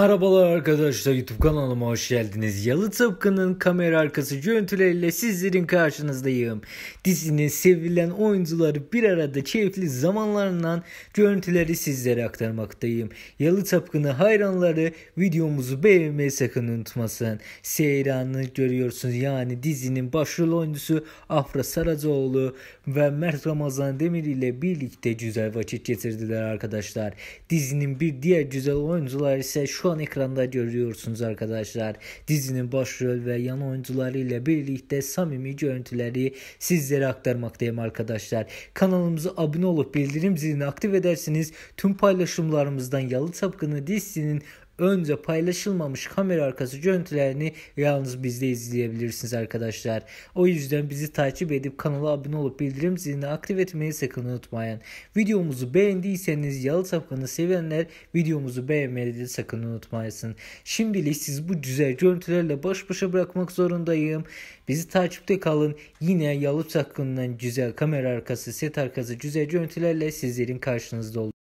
Merhabalar arkadaşlar YouTube kanalıma hoş geldiniz. Yalı Tıpkı'nın kamera arkası görüntüleriyle sizlerin karşınızdayım. Dizinin sevilen oyuncuları bir arada keyifli zamanlarından görüntüleri sizlere aktarmaktayım. Yalı Tıpkı'nı hayranları videomuzu beğenmeyi sakın unutmasın. Seyran'ı görüyorsunuz yani dizinin başrol oyuncusu Afra Saracoğlu ve Mert Ramazan Demir ile birlikte güzel vakit getirdiler arkadaşlar. Dizinin bir diğer güzel oyuncular ise şu şu an ekranda görüyorsunuz arkadaşlar. Dizinin başrol ve yan oyuncuları ile birlikte samimi görüntüleri sizlere aktarmaktayım arkadaşlar. Kanalımıza abone olup bildirim zilini aktif edersiniz. Tüm paylaşımlarımızdan Yalı Çapkını dizisinin önce paylaşılmamış kamera arkası görüntülerini yalnız bizde izleyebilirsiniz arkadaşlar. O yüzden bizi takip edip kanala abone olup bildirim zilini aktif etmeyi sakın unutmayın. Videomuzu beğendiyseniz yalı sapkını sevenler videomuzu beğenmeyi de sakın unutmayasın. Şimdilik siz bu güzel görüntülerle baş başa bırakmak zorundayım. Bizi takipte kalın. Yine yalı sapkından güzel kamera arkası, set arkası güzel görüntülerle sizlerin karşınızda olun.